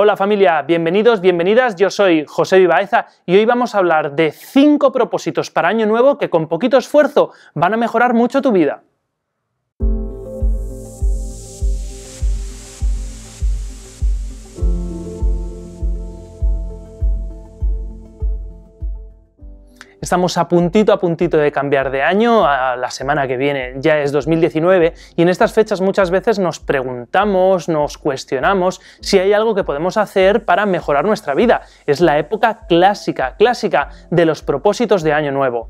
Hola familia, bienvenidos, bienvenidas. Yo soy José Vivaeza y hoy vamos a hablar de 5 propósitos para Año Nuevo que con poquito esfuerzo van a mejorar mucho tu vida. Estamos a puntito a puntito de cambiar de año, a la semana que viene ya es 2019 y en estas fechas muchas veces nos preguntamos, nos cuestionamos si hay algo que podemos hacer para mejorar nuestra vida. Es la época clásica, clásica de los propósitos de año nuevo.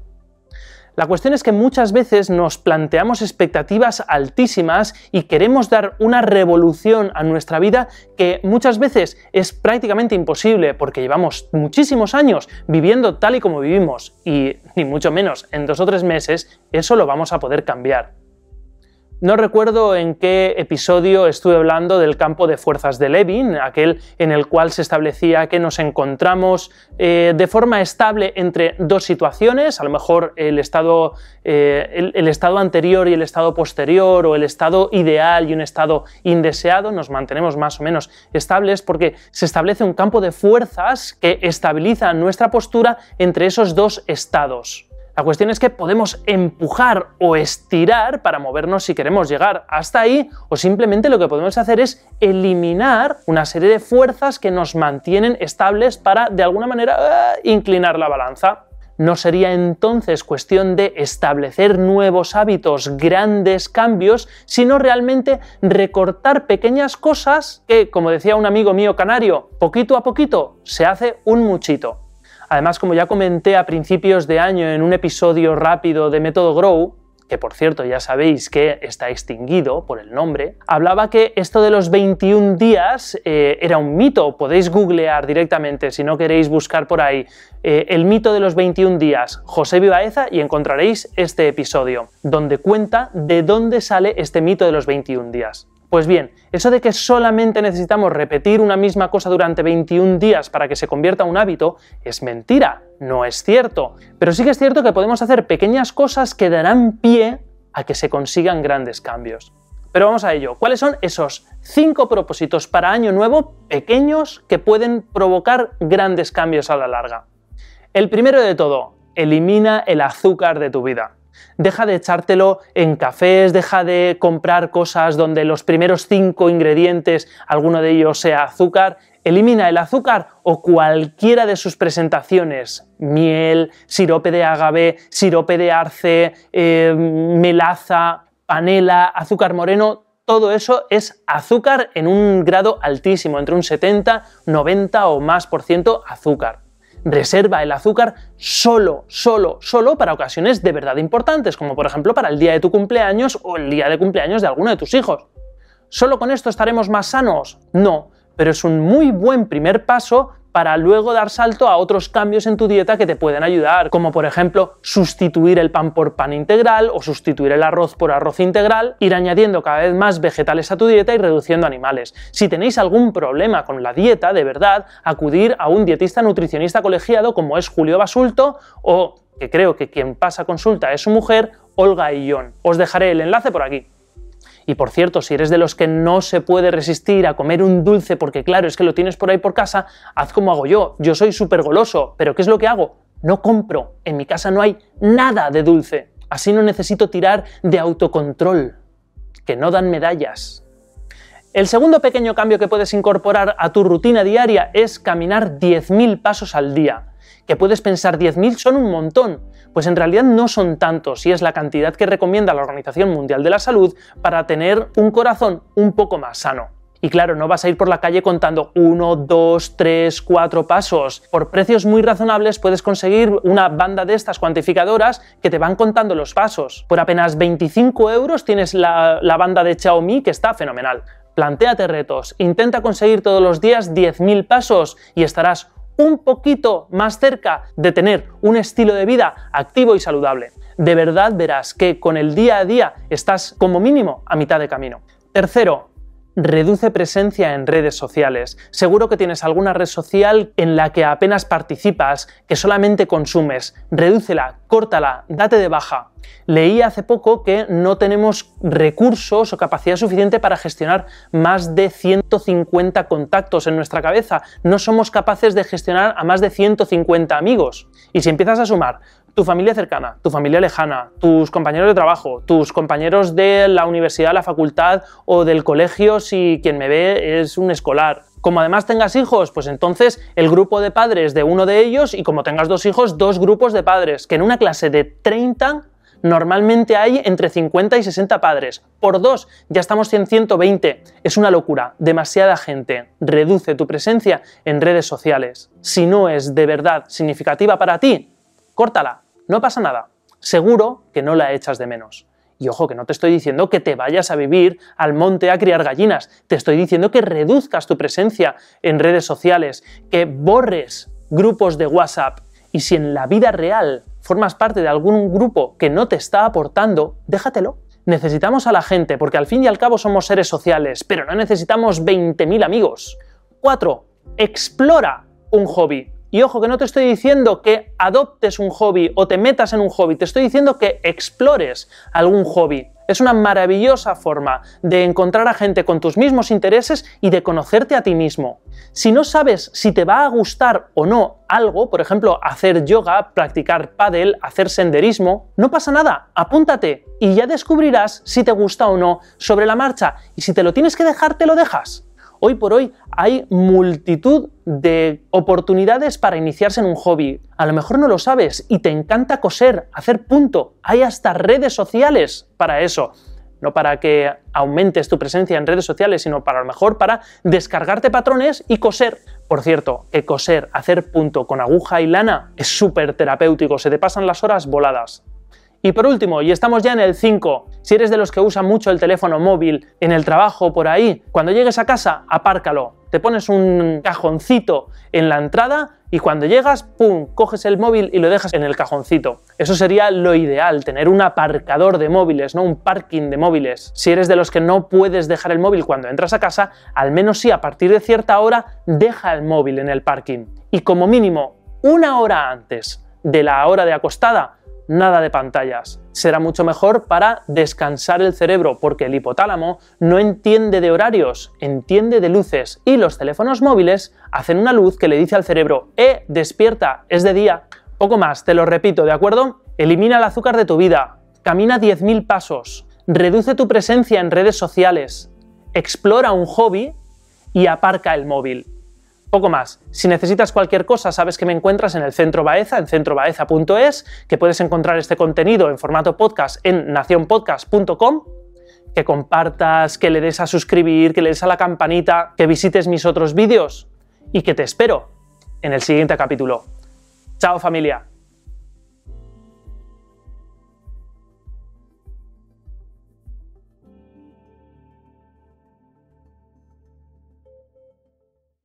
La cuestión es que muchas veces nos planteamos expectativas altísimas y queremos dar una revolución a nuestra vida que muchas veces es prácticamente imposible porque llevamos muchísimos años viviendo tal y como vivimos y ni mucho menos en dos o tres meses eso lo vamos a poder cambiar. No recuerdo en qué episodio estuve hablando del campo de fuerzas de Levin, aquel en el cual se establecía que nos encontramos eh, de forma estable entre dos situaciones, a lo mejor el estado, eh, el estado anterior y el estado posterior, o el estado ideal y un estado indeseado, nos mantenemos más o menos estables porque se establece un campo de fuerzas que estabiliza nuestra postura entre esos dos estados. La cuestión es que podemos empujar o estirar para movernos si queremos llegar hasta ahí o simplemente lo que podemos hacer es eliminar una serie de fuerzas que nos mantienen estables para de alguna manera eh, inclinar la balanza. ¿No sería entonces cuestión de establecer nuevos hábitos, grandes cambios, sino realmente recortar pequeñas cosas que, como decía un amigo mío canario, poquito a poquito se hace un muchito? Además, como ya comenté a principios de año en un episodio rápido de Método Grow, que por cierto ya sabéis que está extinguido por el nombre, hablaba que esto de los 21 días eh, era un mito. Podéis googlear directamente si no queréis buscar por ahí eh, el mito de los 21 días, José Vivaeza, y encontraréis este episodio, donde cuenta de dónde sale este mito de los 21 días. Pues bien, eso de que solamente necesitamos repetir una misma cosa durante 21 días para que se convierta en un hábito es mentira, no es cierto. Pero sí que es cierto que podemos hacer pequeñas cosas que darán pie a que se consigan grandes cambios. Pero vamos a ello. ¿Cuáles son esos cinco propósitos para año nuevo pequeños que pueden provocar grandes cambios a la larga? El primero de todo, elimina el azúcar de tu vida. Deja de echártelo en cafés, deja de comprar cosas donde los primeros cinco ingredientes, alguno de ellos sea azúcar, Elimina el azúcar o cualquiera de sus presentaciones, miel, sirope de agave, sirope de arce, eh, melaza, panela, azúcar moreno, todo eso es azúcar en un grado altísimo, entre un 70, 90 o más por ciento azúcar reserva el azúcar solo, solo, solo para ocasiones de verdad importantes, como por ejemplo para el día de tu cumpleaños o el día de cumpleaños de alguno de tus hijos. ¿Solo con esto estaremos más sanos? No, pero es un muy buen primer paso para luego dar salto a otros cambios en tu dieta que te pueden ayudar, como por ejemplo sustituir el pan por pan integral o sustituir el arroz por arroz integral, ir añadiendo cada vez más vegetales a tu dieta y reduciendo animales. Si tenéis algún problema con la dieta, de verdad, acudir a un dietista nutricionista colegiado como es Julio Basulto o que creo que quien pasa consulta es su mujer, Olga Illón. Os dejaré el enlace por aquí. Y por cierto, si eres de los que no se puede resistir a comer un dulce porque claro, es que lo tienes por ahí por casa, haz como hago yo. Yo soy súper goloso, pero ¿qué es lo que hago? No compro. En mi casa no hay nada de dulce. Así no necesito tirar de autocontrol, que no dan medallas. El segundo pequeño cambio que puedes incorporar a tu rutina diaria es caminar 10.000 pasos al día que puedes pensar 10.000 son un montón, pues en realidad no son tantos y es la cantidad que recomienda la Organización Mundial de la Salud para tener un corazón un poco más sano. Y claro, no vas a ir por la calle contando 1, 2, 3, 4 pasos. Por precios muy razonables puedes conseguir una banda de estas cuantificadoras que te van contando los pasos. Por apenas 25 euros tienes la, la banda de Xiaomi que está fenomenal. Plantéate retos, intenta conseguir todos los días 10.000 pasos y estarás un poquito más cerca de tener un estilo de vida activo y saludable. De verdad verás que con el día a día estás como mínimo a mitad de camino. Tercero, reduce presencia en redes sociales. Seguro que tienes alguna red social en la que apenas participas, que solamente consumes. Redúcela, córtala, date de baja. Leí hace poco que no tenemos recursos o capacidad suficiente para gestionar más de 150 contactos en nuestra cabeza. No somos capaces de gestionar a más de 150 amigos. Y si empiezas a sumar tu familia cercana, tu familia lejana, tus compañeros de trabajo, tus compañeros de la universidad, la facultad o del colegio si quien me ve es un escolar. Como además tengas hijos, pues entonces el grupo de padres de uno de ellos y como tengas dos hijos, dos grupos de padres, que en una clase de 30 normalmente hay entre 50 y 60 padres. Por dos, ya estamos en 120. Es una locura, demasiada gente. Reduce tu presencia en redes sociales. Si no es de verdad significativa para ti, córtala. No pasa nada. Seguro que no la echas de menos. Y ojo, que no te estoy diciendo que te vayas a vivir al monte a criar gallinas, te estoy diciendo que reduzcas tu presencia en redes sociales, que borres grupos de WhatsApp y si en la vida real formas parte de algún grupo que no te está aportando, déjatelo. Necesitamos a la gente porque al fin y al cabo somos seres sociales, pero no necesitamos 20.000 amigos. 4. Explora un hobby. Y ojo que no te estoy diciendo que adoptes un hobby o te metas en un hobby, te estoy diciendo que explores algún hobby. Es una maravillosa forma de encontrar a gente con tus mismos intereses y de conocerte a ti mismo. Si no sabes si te va a gustar o no algo, por ejemplo, hacer yoga, practicar pádel, hacer senderismo, no pasa nada, apúntate y ya descubrirás si te gusta o no sobre la marcha y si te lo tienes que dejar, te lo dejas. Hoy por hoy hay multitud de oportunidades para iniciarse en un hobby. A lo mejor no lo sabes y te encanta coser, hacer punto. Hay hasta redes sociales para eso. No para que aumentes tu presencia en redes sociales, sino para a lo mejor para descargarte patrones y coser. Por cierto, que coser, hacer punto con aguja y lana es súper terapéutico, se te pasan las horas voladas. Y por último, y estamos ya en el 5, si eres de los que usa mucho el teléfono móvil en el trabajo, por ahí, cuando llegues a casa, apárcalo. Te pones un cajoncito en la entrada y cuando llegas, ¡pum!, coges el móvil y lo dejas en el cajoncito. Eso sería lo ideal, tener un aparcador de móviles, no un parking de móviles. Si eres de los que no puedes dejar el móvil cuando entras a casa, al menos sí a partir de cierta hora, deja el móvil en el parking. Y como mínimo, una hora antes de la hora de acostada, nada de pantallas. Será mucho mejor para descansar el cerebro porque el hipotálamo no entiende de horarios, entiende de luces y los teléfonos móviles hacen una luz que le dice al cerebro, ¡eh, despierta, es de día! Poco más, te lo repito, ¿de acuerdo? Elimina el azúcar de tu vida, camina 10.000 pasos, reduce tu presencia en redes sociales, explora un hobby y aparca el móvil. Poco más. Si necesitas cualquier cosa, sabes que me encuentras en el Centro Baeza, en centrobaeza.es, que puedes encontrar este contenido en formato podcast en nacionpodcast.com que compartas, que le des a suscribir, que le des a la campanita, que visites mis otros vídeos y que te espero en el siguiente capítulo. Chao familia.